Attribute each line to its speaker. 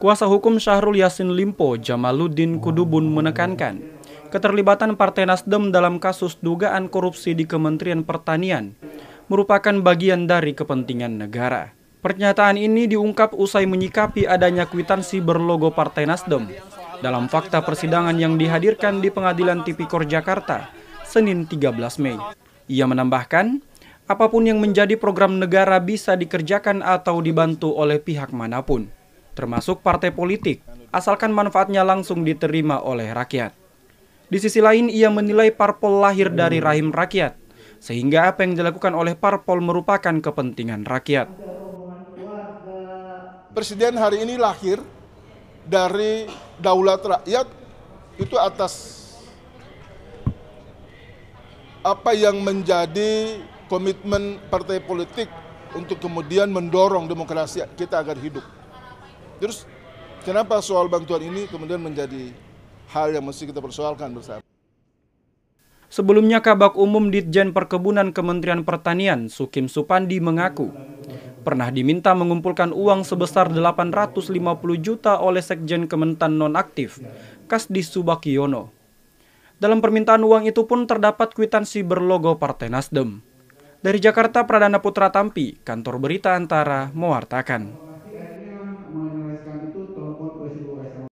Speaker 1: Kuasa hukum Syahrul Yasin Limpo, Jamaluddin Kudubun menekankan, keterlibatan Partai Nasdem dalam kasus dugaan korupsi di Kementerian Pertanian merupakan bagian dari kepentingan negara. Pernyataan ini diungkap usai menyikapi adanya kwitansi berlogo Partai Nasdem dalam fakta persidangan yang dihadirkan di Pengadilan Tipikor Jakarta, Senin 13 Mei. Ia menambahkan, apapun yang menjadi program negara bisa dikerjakan atau dibantu oleh pihak manapun, termasuk partai politik, asalkan manfaatnya langsung diterima oleh rakyat. Di sisi lain, ia menilai parpol lahir dari rahim rakyat, sehingga apa yang dilakukan oleh parpol merupakan kepentingan rakyat.
Speaker 2: Presiden hari ini lahir dari daulat rakyat itu atas apa yang menjadi komitmen partai politik untuk kemudian mendorong demokrasi kita agar hidup. Terus kenapa soal bantuan ini kemudian menjadi hal yang mesti kita persoalkan bersama?
Speaker 1: Sebelumnya Kabak Umum Ditjen Perkebunan Kementerian Pertanian Sukim Supandi mengaku pernah diminta mengumpulkan uang sebesar 850 juta oleh Sekjen Kementan Nonaktif, Kasdi Subakiono. Dalam permintaan uang itu pun terdapat kwitansi berlogo Partai Nasdem. Dari Jakarta, Pradana Putra Tampi, Kantor Berita Antara, mewartakan.